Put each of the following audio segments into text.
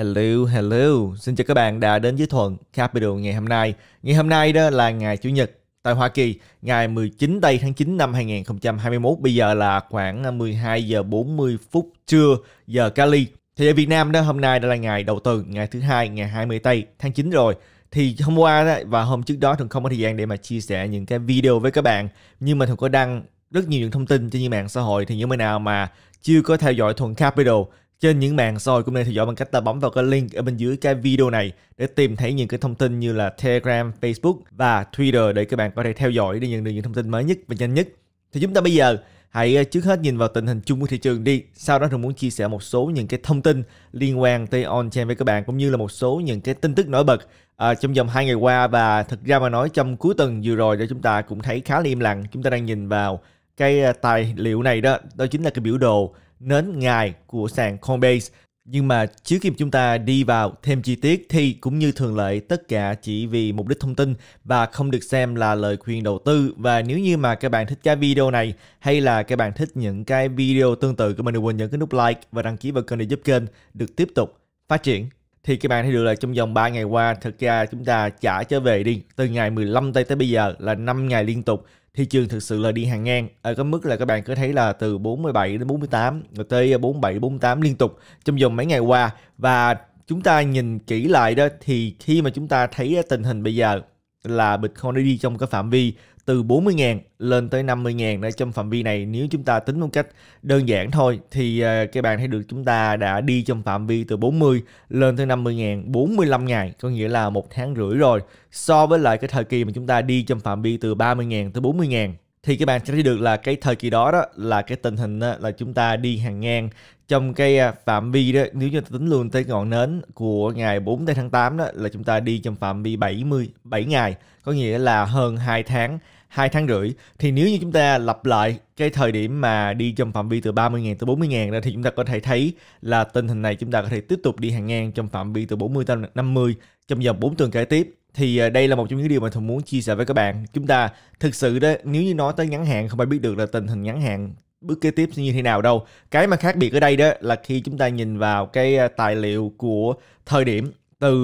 Hello, hello. Xin chào các bạn đã đến với Thuận Capital ngày hôm nay. Ngày hôm nay đó là ngày Chủ nhật tại Hoa Kỳ, ngày 19 tây tháng 9 năm 2021. Bây giờ là khoảng 12 à, giờ 40 phút trưa giờ Cali. Thì ở Việt Nam đó hôm nay đã là ngày đầu tuần, ngày thứ hai, ngày 20 tây tháng 9 rồi. Thì hôm qua đó, và hôm trước đó thường không có thời gian để mà chia sẻ những cái video với các bạn. Nhưng mà thường có đăng rất nhiều những thông tin trên những mạng xã hội thì những bạn nào mà chưa có theo dõi Thuần Capital trên những mạng xã hội cũng nên theo dõi bằng cách ta bấm vào cái link ở bên dưới cái video này để tìm thấy những cái thông tin như là Telegram, Facebook và Twitter để các bạn có thể theo dõi để nhận được những thông tin mới nhất và nhanh nhất. Thì chúng ta bây giờ hãy ờ, trước hết nhìn vào tình hình chung của thị trường đi. Sau đó tôi muốn chia sẻ một số những cái thông tin liên quan tới on-chain với các bạn cũng như là một số những cái tin tức nổi bật à, trong vòng hai ngày qua và thực ra mà nói trong cuối tuần vừa rồi đó chúng ta cũng thấy khá là im lặng. Chúng ta đang nhìn vào cái ờ, tài liệu này đó, đó chính là cái biểu đồ nến ngài của sàn Coinbase. Nhưng mà trước khi chúng ta đi vào thêm chi tiết thì cũng như thường lệ tất cả chỉ vì mục đích thông tin và không được xem là lời khuyên đầu tư. Và nếu như mà các bạn thích cái video này hay là các bạn thích những cái video tương tự của mình đừng quên nhấn cái nút like và đăng ký vào kênh để giúp kênh được tiếp tục phát triển thì các bạn thấy được là trong vòng 3 ngày qua thực ra chúng ta trả trở về đi từ ngày 15 tây tới bây giờ là 5 ngày liên tục thị trường thực sự là đi hàng ngang ở cái mức là các bạn có thấy là từ 47 đến 48 rồi tới 47 à, 48 liên tục trong vòng mấy ngày qua và chúng ta nhìn kỹ lại đó thì khi mà chúng ta thấy tình hình bây giờ là Bitcoin nó đi trong cái phạm vi từ 40.000 lên tới 50.000 ở trong phạm vi này nếu chúng ta tính một cách đơn giản thôi thì ờ, các bạn thấy được chúng ta đã đi trong phạm vi từ 40 lên tới 50.000 45 ngày có nghĩa là một tháng rưỡi rồi so với lại cái thời kỳ mà chúng ta đi trong phạm vi từ 30.000 tới 40.000 thì các bạn sẽ thấy được là cái thời kỳ đó đó là cái tình hình đó, là chúng ta đi hàng ngang trong cái à, phạm vi đó nếu như tính luôn tới ngọn nến của ngày 4 tháng 8 đó là chúng ta đi trong phạm vi 77 ngày có nghĩa là hơn 2 tháng hai tháng rưỡi thì nếu như chúng ta lặp lại cái thời điểm mà đi trong phạm vi từ 30 ngàn tới 40 ngàn đó thì chúng ta có thể thấy là tình hình này chúng ta có thể tiếp tục đi hàng ngang trong phạm vi từ 40 tới 50 trong vòng 4 tuần kế tiếp thì à, đây là một trong những điều mà thường muốn chia sẻ với các bạn chúng ta thực sự đó nếu như nói tới ngắn hạn không ai biết được là tình hình ngắn hạn bước kế tiếp như thế nào đâu. Cái mà khác biệt ở đây đó là khi chúng ta nhìn vào cái à, tài liệu của thời điểm từ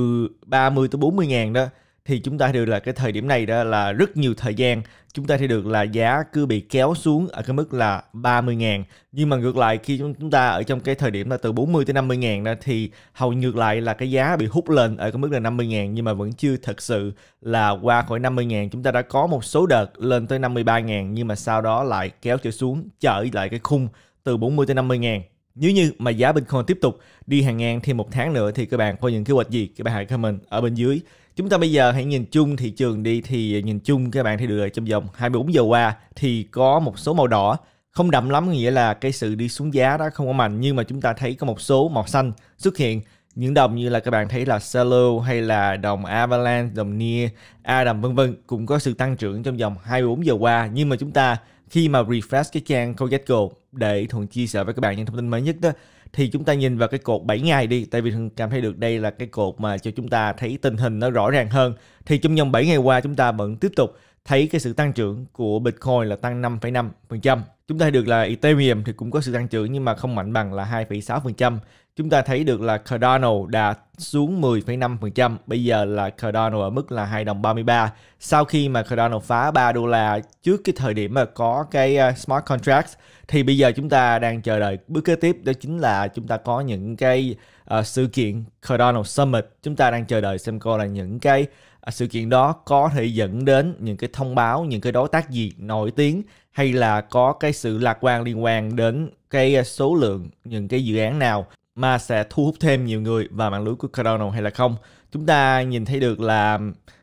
30 tới 40 ngàn đó thì chúng ta được là cái thời điểm này đó là rất nhiều thời gian chúng ta thì được là giá cứ bị kéo xuống ở cái mức là 30 ngàn nhưng mà ngược lại khi chúng ta ở trong cái thời điểm là từ 40 tới 50 ngàn đó thì hầu ngược lại là cái giá bị hút lên ở cái mức là 50 ngàn nhưng mà vẫn chưa thật sự là qua khỏi 50 ngàn chúng ta đã có một số đợt lên tới 53 ngàn nhưng mà sau đó lại kéo trở xuống trở lại cái khung từ 40 tới 50 ngàn nếu như mà giá Bitcoin tiếp tục đi hàng ngang thêm một tháng nữa thì các bạn có những kế hoạch gì? Các bạn hãy comment ở bên dưới Chúng ta bây giờ hãy nhìn chung thị trường đi thì nhìn chung các bạn thấy được trong vòng 24 giờ qua thì có một số màu đỏ không đậm lắm nghĩa là cái sự đi xuống giá đó không có mạnh nhưng mà chúng ta thấy có một số màu xanh xuất hiện những đồng như là các bạn thấy là solo hay là đồng Avalanche, đồng Near, Adam vân vân cũng có sự tăng trưởng trong vòng 24 giờ qua nhưng mà chúng ta khi mà refresh cái trang CoinGecko để thuận chia sẻ với các bạn những thông tin mới nhất đó thì chúng ta nhìn vào cái cột 7 ngày đi tại vì thường cảm thấy được đây là cái cột mà cho chúng ta thấy tình hình nó rõ ràng hơn thì trong vòng 7 ngày qua chúng ta vẫn tiếp tục thấy cái sự tăng trưởng của Bitcoin là tăng 5,5%. Chúng ta được là Ethereum thì cũng có sự tăng trưởng nhưng mà không mạnh bằng là 2,6%. Chúng ta thấy được là Cardano đã xuống 10,5%, bây giờ là Cardano ở mức là 2 đồng 33. Sau khi mà Cardano phá 3 đô la trước cái thời điểm mà có cái à, smart contracts thì bây giờ chúng ta đang chờ đợi bước kế tiếp đó chính là chúng ta có những cái uh, sự kiện Cardano Summit. Chúng ta đang chờ đợi xem coi là những cái À, sự kiện đó có thể dẫn đến những cái thông báo những cái đối tác gì nổi tiếng hay là có cái sự lạc quan liên quan đến cái à, số lượng những cái dự án nào mà sẽ thu hút thêm nhiều người vào mạng lưới của Cardano hay là không chúng ta nhìn thấy được là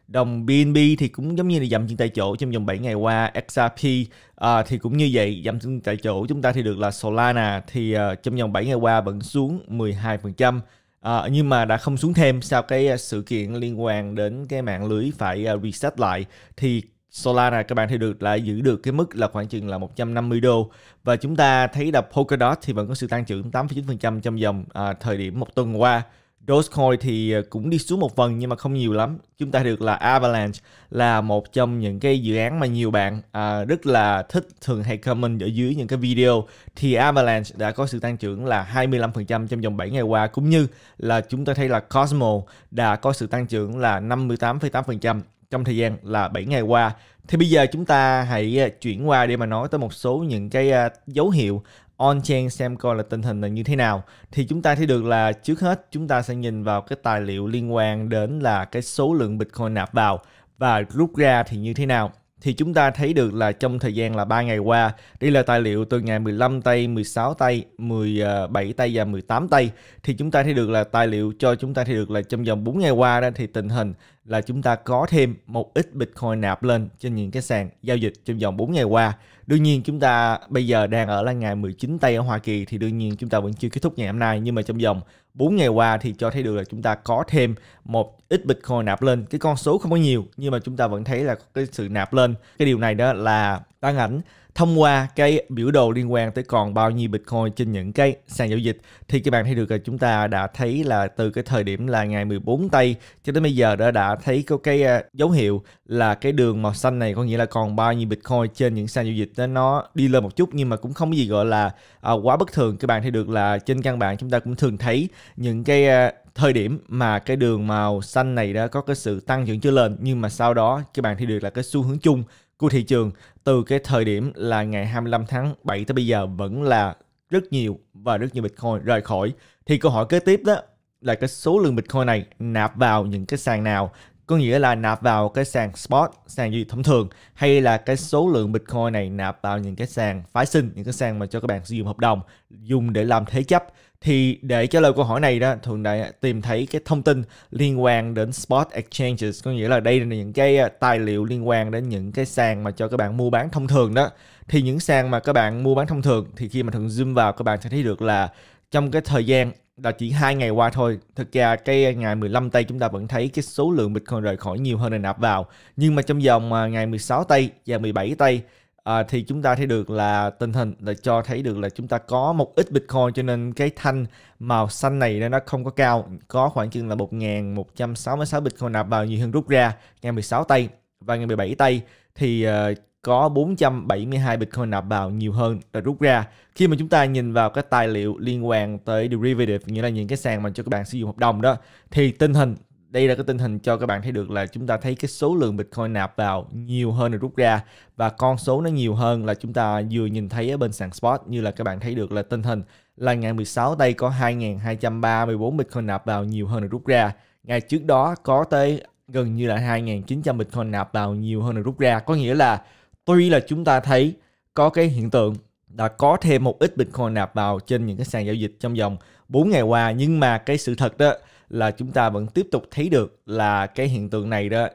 đồng BNB thì cũng giống như là giảm chân tại chỗ trong vòng 7 ngày qua XRP uh, à, thì cũng như vậy giảm chân tại chỗ chúng ta thì được là Solana thì uh, trong vòng 7 ngày qua vẫn xuống 12% À, nhưng mà đã không xuống thêm sau cái ờ, sự kiện liên quan đến cái mạng lưới phải ờ, reset lại thì Solana các bạn thấy được là giữ được cái mức là khoảng chừng là 150 đô và chúng ta thấy là Polkadot thì vẫn có sự tăng trưởng 8,9% trong dòng à, thời điểm một tuần qua Dogecoin thì ờ, cũng đi xuống một phần nhưng mà không nhiều lắm. Chúng ta được là Avalanche là một trong những cái dự án mà nhiều bạn à, rất là thích thường hay comment ở dưới những cái video thì Avalanche đã có sự tăng trưởng là 25% trong vòng 7 ngày qua cũng như là chúng ta thấy là Cosmo đã có sự tăng trưởng là 58,8% trong thời gian là 7 ngày qua. Thì bây giờ chúng ta hãy ờ, chuyển qua để mà nói tới một số những cái ờ, dấu hiệu on-chain xem coi là tình hình là như thế nào thì chúng ta thấy được là trước hết chúng ta sẽ nhìn vào cái tài liệu liên quan đến là cái số lượng Bitcoin nạp vào và rút ra thì như thế nào thì chúng ta thấy được là trong thời gian là 3 ngày qua, đây là tài liệu từ ngày 15 tây, 16 tây, 17 tây và 18 tây thì chúng ta thấy được là tài liệu cho chúng ta thấy được là trong vòng 4 ngày qua đó thì tình hình là chúng ta có thêm một ít Bitcoin nạp lên trên những cái sàn giao dịch trong vòng 4 ngày qua. Đương nhiên chúng ta bây giờ đang ở là ngày 19 tây ở Hoa Kỳ thì đương nhiên chúng ta vẫn chưa kết thúc ngày hôm nay nhưng mà trong vòng 4 ngày qua thì cho thấy được là chúng ta có thêm một ít Bitcoin nạp lên. Cái con số không có nhiều nhưng mà chúng ta vẫn thấy là cái sự nạp lên. Cái điều này đó là tăng ảnh thông qua cái biểu đồ liên quan tới còn bao nhiêu Bitcoin trên những cái sàn giao dịch thì các bạn thấy được là chúng ta đã thấy là từ cái thời điểm là ngày 14 tây cho đến bây giờ đã đã thấy có cái à, dấu hiệu là cái đường màu xanh này có nghĩa là còn bao nhiêu Bitcoin trên những sàn giao dịch đó nó đi lên một chút nhưng mà cũng không có gì gọi là à, quá bất thường các bạn thấy được là trên căn bản chúng ta cũng thường thấy những cái à, thời điểm mà cái đường màu xanh này đã có cái sự tăng trưởng chưa lên nhưng mà sau đó các bạn thấy được là cái xu hướng chung của thị trường từ cái thời điểm là ngày 25 tháng 7 tới bây giờ vẫn là rất nhiều và rất nhiều Bitcoin rời khỏi. Thì câu hỏi kế tiếp đó là cái số lượng Bitcoin này nạp vào những cái sàn nào? Có nghĩa là nạp vào cái sàn spot, sàn gì thông thường hay là cái số lượng Bitcoin này nạp vào những cái sàn phái sinh, những cái sàn mà cho các bạn sử dụng hợp đồng dùng để làm thế chấp thì để trả lời câu hỏi này đó thường đại tìm thấy cái thông tin liên quan đến spot exchanges có nghĩa là đây là những cái à, tài liệu liên quan đến những cái sàn mà cho các bạn mua bán thông thường đó thì những sàn mà các bạn mua bán thông thường thì khi mà thường zoom vào các bạn sẽ thấy được là trong cái thời gian là chỉ hai ngày qua thôi thực ra cái ngày 15 tây chúng ta vẫn thấy cái số lượng bitcoin rời khỏi nhiều hơn là nạp vào nhưng mà trong vòng à, ngày 16 tây và 17 tây à, thì chúng ta thấy được là tình hình là cho thấy được là chúng ta có một ít Bitcoin cho nên cái thanh màu xanh này nó không có cao có khoảng chừng là 1.166 Bitcoin nạp vào nhiều hơn rút ra ngày 16 tây và ngày 17 tây thì uh, có 472 Bitcoin nạp vào nhiều hơn là rút ra. Khi mà chúng ta nhìn vào các tài liệu liên quan tới derivative, nghĩa là những cái sàn mà cho các bạn sử dụng hợp đồng đó, thì tình hình đây là cái tình hình cho các bạn thấy được là chúng ta thấy cái số lượng Bitcoin nạp vào nhiều hơn là rút ra và con số nó nhiều hơn là chúng ta vừa nhìn thấy ở bên sàn spot như là các bạn thấy được là tình hình là ngày 16 đây có 2.234 Bitcoin nạp vào nhiều hơn là rút ra. Ngày trước đó có tới gần như là 2.900 Bitcoin nạp vào nhiều hơn là rút ra. Có nghĩa là tuy là chúng ta thấy có cái hiện tượng đã có thêm một ít Bitcoin nạp vào trên những cái sàn giao dịch trong vòng 4 ngày qua nhưng mà cái sự thật đó là chúng ta vẫn tiếp tục thấy được là cái hiện tượng này đó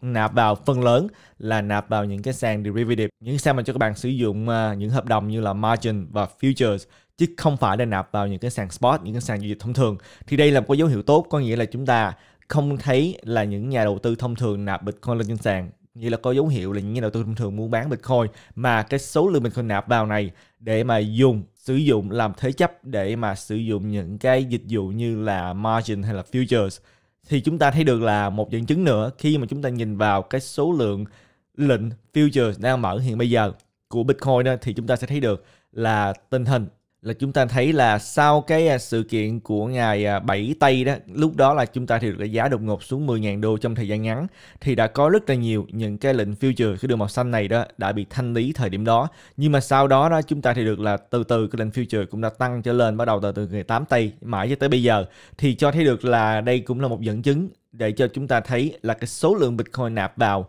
nạp vào phần lớn là nạp vào những cái sàn derivative những sàn mà cho các bạn sử dụng à, những hợp đồng như là margin và futures chứ không phải là nạp vào những cái sàn spot những cái sàn giao dịch thông thường thì đây là một cái dấu hiệu tốt có nghĩa là chúng ta không thấy là những nhà đầu tư thông thường nạp bitcoin lên trên sàn như là có dấu hiệu là những nhà đầu tư thông thường muốn bán Bitcoin mà cái số lượng Bitcoin nạp vào này để mà dùng sử dụng làm thế chấp để mà sử dụng những cái dịch vụ như là margin hay là futures thì chúng ta thấy được là một dẫn chứng nữa khi mà chúng ta nhìn vào cái số lượng lệnh futures đang mở hiện bây giờ của Bitcoin đó, thì chúng ta sẽ thấy được là tình hình là chúng ta thấy là sau cái à, sự kiện của ngày 7 à, Tây đó, lúc đó là chúng ta thì được giá đột ngột xuống 10.000 đô trong thời gian ngắn thì đã có rất là nhiều những cái lệnh future cái đường màu xanh này đó đã bị thanh lý thời điểm đó. Nhưng mà sau đó đó chúng ta thì được là từ từ cái lệnh future cũng đã tăng trở lên bắt đầu từ từ ngày 8 Tây mãi cho tới bây giờ thì cho thấy được là đây cũng là một dẫn chứng để cho chúng ta thấy là cái số lượng Bitcoin nạp vào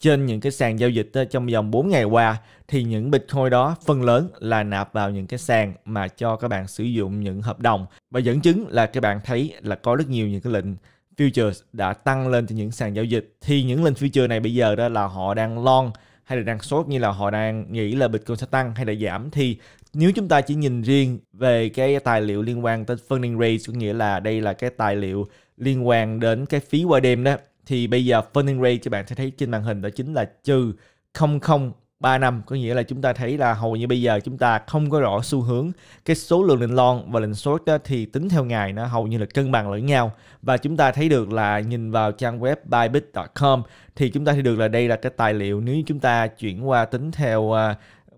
trên những cái sàn giao dịch trong vòng 4 ngày qua thì những Bitcoin đó phần lớn là nạp vào những cái sàn mà cho các bạn sử dụng những hợp đồng và dẫn chứng là các bạn thấy là có rất nhiều những cái lệnh futures đã tăng lên trên những sàn giao dịch thì những lệnh future này bây giờ đó là họ đang long hay là đang sốt như là họ đang nghĩ là Bitcoin sẽ tăng hay là giảm thì nếu chúng ta chỉ nhìn riêng về cái tài liệu liên quan tới funding rate có nghĩa là đây là cái tài liệu liên quan đến cái phí qua đêm đó thì bây giờ funding rate các bạn sẽ thấy trên màn hình đó chính là trừ 0,035 năm có nghĩa là chúng ta thấy là hầu như bây giờ chúng ta không có rõ xu hướng cái số lượng lệnh long và lệnh short đó thì tính theo ngày nó hầu như là cân bằng lẫn nhau và chúng ta thấy được là nhìn vào trang web bybit.com thì chúng ta thấy được là đây là cái tài liệu nếu chúng ta chuyển qua tính theo uh,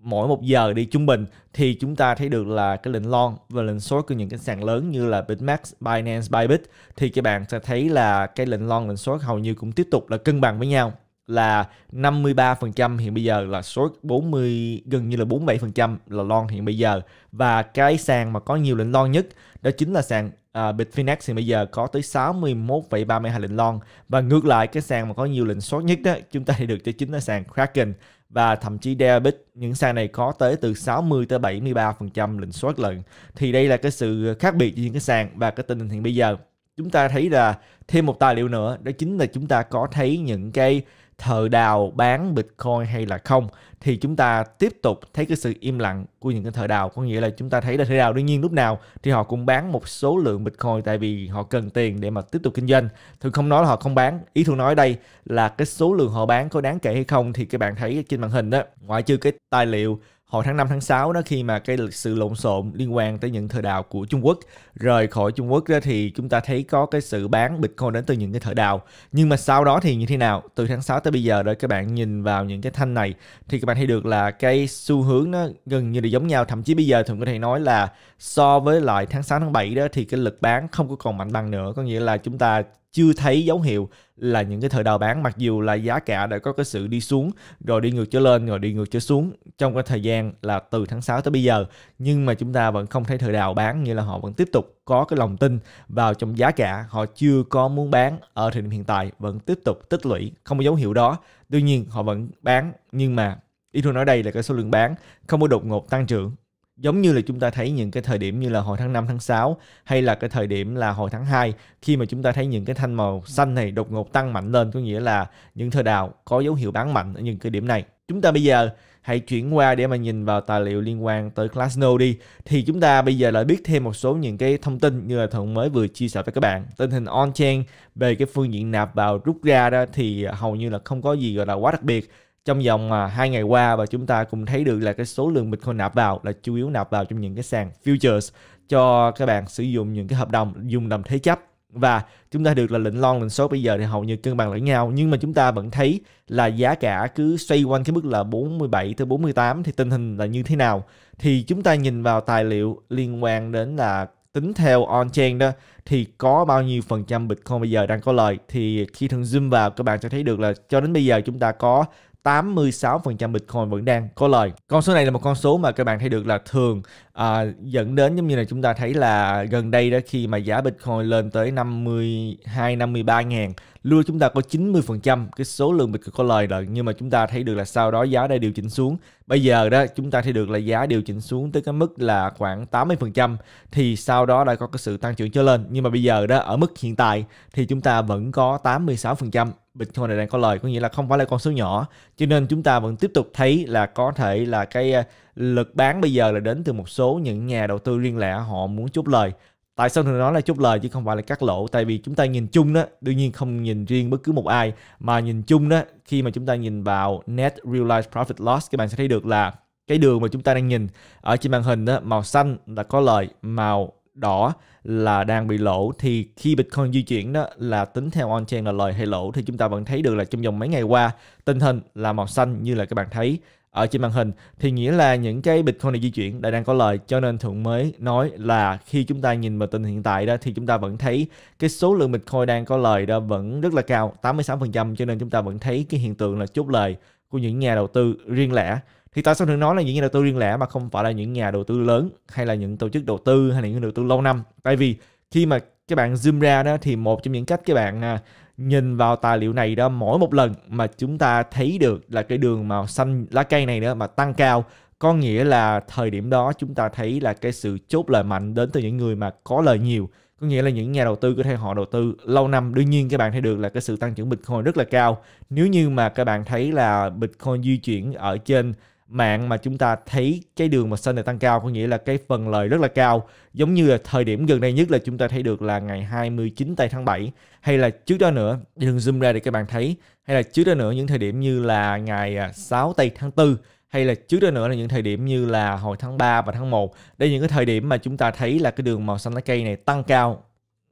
mỗi một giờ đi trung bình thì chúng ta thấy được là cái lệnh long và lệnh short của những cái sàn lớn như là Bitmax, Binance, Bybit thì các bạn sẽ thấy là cái lệnh long lệnh short hầu như cũng tiếp tục là cân bằng với nhau là 53% hiện bây giờ là short 40 gần như là 47% là long hiện bây giờ và cái sàn mà có nhiều lệnh long nhất đó chính là sàn uh, Bitfinex thì bây giờ có tới 61,32 lệnh long và ngược lại cái sàn mà có nhiều lệnh short nhất đó chúng ta thì được cho chính là sàn Kraken và thậm chí David những sàn này có tới từ 60 tới 73% lệnh suất lận thì đây là cái sự khác biệt giữa những cái sàn và cái tình hình hiện bây giờ chúng ta thấy là thêm một tài liệu nữa đó chính là chúng ta có thấy những cái thợ đào bán Bitcoin hay là không thì chúng ta tiếp tục thấy cái sự im lặng của những cái thợ đào có nghĩa là chúng ta thấy là thợ đào đương nhiên lúc nào thì họ cũng bán một số lượng Bitcoin tại vì họ cần tiền để mà tiếp tục kinh doanh thường không nói là họ không bán ý thường nói đây là cái số lượng họ bán có đáng kể hay không thì các bạn thấy trên màn hình đó ngoại trừ cái tài liệu hồi tháng 5 tháng 6 đó khi mà cái sự lộn xộn liên quan tới những thợ đào của Trung Quốc rời khỏi Trung Quốc đó thì chúng ta thấy có cái sự bán Bitcoin đến từ những cái thợ đào. Nhưng mà sau đó thì như thế nào? Từ tháng 6 tới bây giờ rồi các bạn nhìn vào những cái thanh này thì các bạn thấy được là cái xu hướng nó gần như là giống nhau, thậm chí bây giờ thường có thể nói là so với lại tháng 6 tháng 7 đó thì cái lực bán không có còn mạnh bằng nữa, có nghĩa là chúng ta chưa thấy dấu hiệu là những cái thời đầu bán mặc dù là giá cả đã có cái sự đi xuống rồi đi ngược trở lên rồi đi ngược trở xuống trong cái thời gian là từ tháng 6 tới bây giờ nhưng mà chúng ta vẫn không thấy thời đào bán như là họ vẫn tiếp tục có cái lòng tin vào trong giá cả họ chưa có muốn bán ở thời điểm hiện tại vẫn tiếp tục tích lũy không có dấu hiệu đó tuy nhiên họ vẫn bán nhưng mà ý tôi nói đây là cái số lượng bán không có đột ngột tăng trưởng giống như là chúng ta thấy những cái thời điểm như là hồi tháng 5 tháng 6 hay là cái thời điểm là hồi tháng 2 khi mà chúng ta thấy những cái thanh màu xanh này đột ngột tăng mạnh lên có nghĩa là những thời đào có dấu hiệu bán mạnh ở những cái điểm này. Chúng ta bây giờ hãy chuyển qua để mà nhìn vào tài liệu liên quan tới Glassnode đi. Thì chúng ta bây giờ lại biết thêm một số những cái thông tin như là Thuận mới vừa chia sẻ với các bạn. Tình hình on-chain về cái phương diện nạp vào rút ra đó thì hầu như là không có gì gọi là quá đặc biệt trong vòng à, hai ngày qua và chúng ta cũng thấy được là cái số lượng Bitcoin nạp vào là chủ yếu nạp vào trong những cái sàn futures cho các bạn sử dụng những cái hợp đồng dùng làm thế chấp và chúng ta được là lệnh long lệnh số bây giờ thì hầu như cân bằng lẫn nhau nhưng mà chúng ta vẫn thấy là giá cả cứ xoay quanh cái mức là 47 tới 48 thì tình hình là như thế nào thì chúng ta nhìn vào tài liệu liên quan đến là tính theo on-chain đó thì có bao nhiêu phần trăm Bitcoin bây giờ đang có lời thì khi thường zoom vào các bạn sẽ thấy được là cho đến bây giờ chúng ta có 86% Bitcoin vẫn đang có lời. Con số này là một con số mà các bạn thấy được là thường à, dẫn đến giống như là chúng ta thấy là gần đây đó khi mà giá Bitcoin lên tới 52 53 ngàn luôn chúng ta có 90% cái số lượng Bitcoin có lời rồi nhưng mà chúng ta thấy được là sau đó giá đã điều chỉnh xuống. Bây giờ đó chúng ta thấy được là giá điều chỉnh xuống tới cái mức là khoảng 80% thì sau đó đã có cái sự tăng trưởng trở lên. Nhưng mà bây giờ đó ở mức hiện tại thì chúng ta vẫn có 86% Bitcoin này đang có lời có nghĩa là không phải là con số nhỏ cho nên chúng ta vẫn tiếp tục thấy là có thể là cái à, lực bán bây giờ là đến từ một số những nhà đầu tư riêng lẻ họ muốn chốt lời tại sao thường nói là chốt lời chứ không phải là cắt lỗ tại vì chúng ta nhìn chung đó đương nhiên không nhìn riêng bất cứ một ai mà nhìn chung đó khi mà chúng ta nhìn vào net realized profit loss các bạn sẽ thấy được là cái đường mà chúng ta đang nhìn ở trên màn hình đó màu xanh là có lời màu đỏ là đang bị lỗ thì khi Bitcoin di chuyển đó là tính theo on-chain là lời hay lỗ thì chúng ta vẫn thấy được là trong vòng mấy ngày qua tình hình là màu xanh như là các bạn thấy ở trên màn hình thì nghĩa là những cái Bitcoin này di chuyển đã đang có lời cho nên thượng mới nói là khi chúng ta nhìn vào tình hiện tại đó thì chúng ta vẫn thấy cái số lượng Bitcoin đang có lời đó vẫn rất là cao 86% cho nên chúng ta vẫn thấy cái hiện tượng là chốt lời của những nhà đầu tư riêng lẻ thì tại sao thường nói là những nhà đầu tư riêng lẻ mà không phải là những nhà đầu tư lớn hay là những tổ chức đầu tư hay là những đầu tư lâu năm tại vì khi mà các bạn zoom ra đó thì một trong những cách các bạn à, nhìn vào tài liệu này đó mỗi một lần mà chúng ta thấy được là cái đường màu xanh lá cây này đó mà tăng cao có nghĩa là thời điểm đó chúng ta thấy là cái sự chốt lời mạnh đến từ những người mà có lời nhiều có nghĩa là những nhà đầu tư có thể họ đầu tư lâu năm đương nhiên các bạn thấy được là cái sự tăng trưởng bitcoin rất là cao nếu như mà các bạn thấy là bitcoin di chuyển ở trên mạng mà chúng ta thấy cái đường mà xanh này tăng cao có nghĩa là cái phần lời rất là cao giống như là thời điểm gần đây nhất là chúng ta thấy được là ngày 29 tây tháng 7 hay là trước đó nữa đừng zoom ra để các bạn thấy hay là trước đó nữa những thời điểm như là ngày 6 à, tây tháng 4 hay là trước đó nữa là những thời điểm như là hồi tháng 3 và tháng 1 đây những cái thời điểm mà chúng ta thấy là cái đường màu xanh lá cây này tăng cao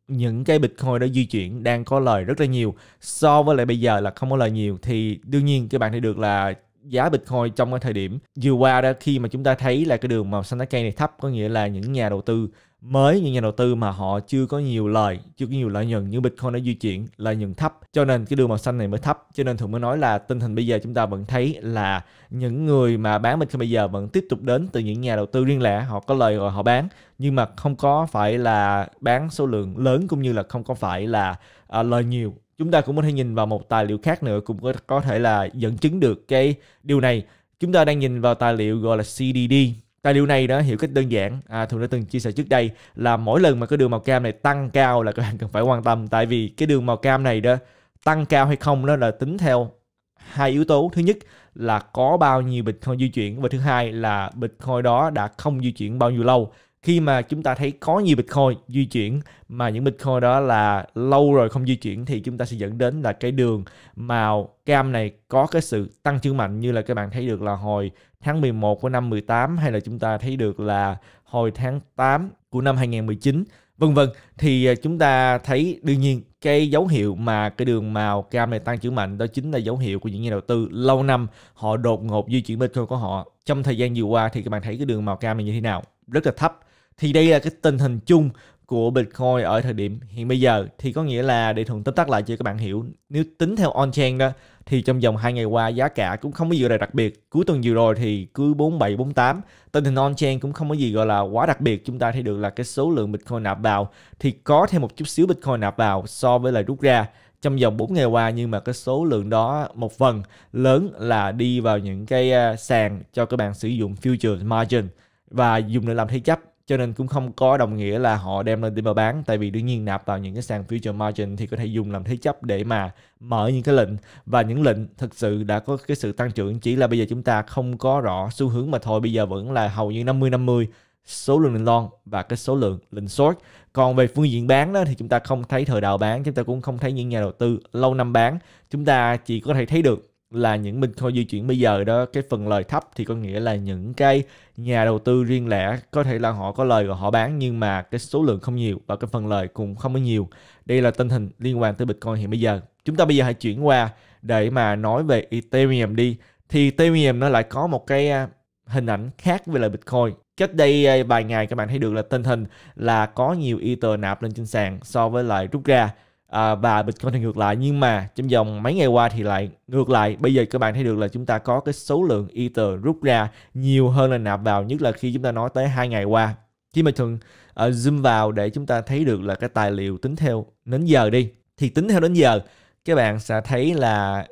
những cái Bitcoin đã di chuyển đang có lời rất là nhiều so với lại bây giờ là không có lời nhiều thì đương nhiên các bạn thấy được là giá Bitcoin trong cái thời điểm vừa qua đó khi mà chúng ta thấy là cái đường màu xanh lá cây này thấp có nghĩa là những nhà đầu tư mới những nhà đầu tư mà họ chưa có nhiều lời chưa có nhiều lợi nhuận như bitcoin đã di chuyển lợi nhuận thấp cho nên cái đường màu xanh này mới thấp cho nên thường mới nói là tình hình bây giờ chúng ta vẫn thấy là những người mà bán bitcoin bây giờ vẫn tiếp tục đến từ những nhà đầu tư riêng lẻ họ có lời rồi họ bán nhưng mà không có phải là bán số lượng lớn cũng như là không có phải là à, lời nhiều chúng ta cũng có thể nhìn vào một tài liệu khác nữa cũng có, có thể là dẫn chứng được cái điều này chúng ta đang nhìn vào tài liệu gọi là CDD Tài liệu này đó hiểu cách đơn giản, à, thường đã từng chia sẻ trước đây là mỗi lần mà cái đường màu cam này tăng cao là các bạn cần phải quan tâm tại vì cái đường màu cam này đó tăng cao hay không đó là tính theo hai yếu tố. Thứ nhất là có bao nhiêu Bitcoin di chuyển và thứ hai là Bitcoin đó đã không di chuyển bao nhiêu lâu khi mà chúng ta thấy có nhiều Bitcoin di chuyển mà những Bitcoin đó là lâu rồi không di chuyển thì chúng ta sẽ dẫn đến là cái đường màu cam này có cái sự tăng trưởng mạnh như là các bạn thấy được là hồi tháng 11 của năm 18 hay là chúng ta thấy được là hồi tháng 8 của năm 2019 vân vân thì à, chúng ta thấy đương nhiên cái dấu hiệu mà cái đường màu cam này tăng trưởng mạnh đó chính là dấu hiệu của những nhà đầu tư lâu năm họ đột ngột di chuyển Bitcoin của họ trong thời gian vừa qua thì các bạn thấy cái đường màu cam này như thế nào rất là thấp thì đây là cái tình hình chung của Bitcoin ở thời điểm hiện bây giờ thì có nghĩa là để thường tóm tắt lại cho các bạn hiểu nếu tính theo on chain đó thì trong vòng 2 ngày qua giá cả cũng không có gì đặc biệt cuối tuần vừa rồi thì cứ 47 48 tình hình on chain cũng không có gì gọi là quá đặc biệt chúng ta thấy được là cái số lượng Bitcoin nạp vào thì có thêm một chút xíu Bitcoin nạp vào so với lời rút ra trong vòng 4 ngày qua nhưng mà cái số lượng đó một phần lớn là đi vào những cái à, sàn cho các bạn sử dụng future margin và dùng để làm thế chấp cho nên cũng không có đồng nghĩa là họ đem lên để mà bán tại vì đương nhiên nạp vào những cái sàn future margin thì có thể dùng làm thế chấp để mà mở những cái lệnh và những lệnh thực sự đã có cái sự tăng trưởng chỉ là bây giờ chúng ta không có rõ xu hướng mà thôi bây giờ vẫn là hầu như 50 50 số lượng lệnh long và cái số lượng lệnh short còn về phương diện bán đó thì chúng ta không thấy thời đạo bán chúng ta cũng không thấy những nhà đầu tư lâu năm bán chúng ta chỉ có thể thấy được là những mình thôi di chuyển bây giờ đó cái phần lời thấp thì có nghĩa là những cái nhà đầu tư riêng lẻ có thể là họ có lời rồi họ bán nhưng mà cái số lượng không nhiều và cái phần lời cũng không có nhiều đây là tình hình liên quan tới bitcoin hiện bây giờ chúng ta bây giờ hãy chuyển qua để mà nói về ethereum đi thì ethereum nó lại có một cái à, hình ảnh khác với lại bitcoin cách đây à, vài ngày các bạn thấy được là tình hình là có nhiều ether nạp lên trên sàn so với lại rút ra à, và Bitcoin thì ngược lại nhưng mà trong vòng mấy ngày qua thì lại ngược lại bây giờ các bạn thấy được là chúng ta có cái số lượng Ether rút ra nhiều hơn là nạp vào nhất là khi chúng ta nói tới hai ngày qua khi mà thường uh, zoom vào để chúng ta thấy được là cái tài liệu tính theo đến giờ đi thì tính theo đến giờ các bạn sẽ thấy là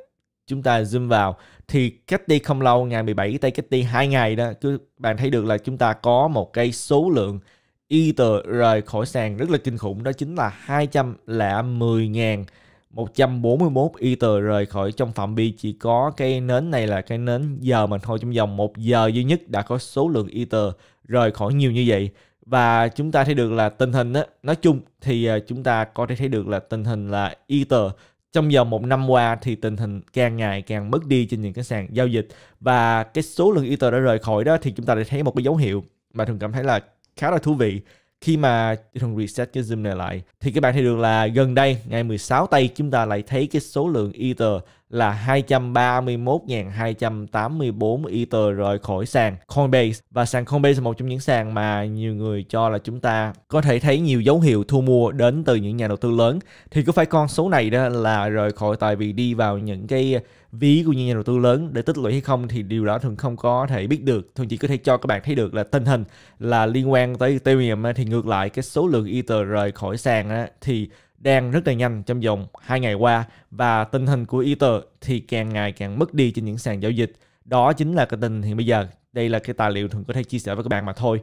chúng ta zoom vào thì cách đi không lâu ngày 17 tới cách đi hai ngày đó cứ bạn thấy được là chúng ta có một cái số lượng y tờ rời khỏi sàn rất là kinh khủng đó chính là 210.141 y tờ rời khỏi trong phạm vi chỉ có cái nến này là cái nến giờ mình thôi trong vòng 1 giờ duy nhất đã có số lượng y tờ rời khỏi nhiều như vậy và chúng ta thấy được là tình hình đó, nói chung thì à, chúng ta có thể thấy được là tình hình là y tờ trong vòng một năm qua thì tình hình càng ngày càng mất đi trên những cái sàn giao dịch và cái số lượng Ether đã rời khỏi đó thì chúng ta lại thấy một cái dấu hiệu mà thường cảm thấy là khá là thú vị khi mà thường reset cái zoom này lại thì các bạn thấy được là gần đây ngày 16 tây chúng ta lại thấy cái số lượng ether là 231.284 ether rời khỏi sàn Coinbase và sàn Coinbase là một trong những sàn mà nhiều người cho là chúng ta có thể thấy nhiều dấu hiệu thu mua đến từ những nhà đầu tư lớn thì có phải con số này đó là rời khỏi tại vì đi vào những cái ví của những nhà đầu tư lớn để tích lũy hay không thì điều đó thường không có thể biết được thường chỉ có thể cho các bạn thấy được là tình hình là liên quan tới Ethereum thì ngược lại cái số lượng Ether rời khỏi sàn thì đang rất là nhanh trong vòng 2 ngày qua và tình hình của Ether thì càng ngày càng mất đi trên những sàn giao dịch đó chính là cái tình hiện bây giờ đây là cái tài liệu thường có thể chia sẻ với các bạn mà thôi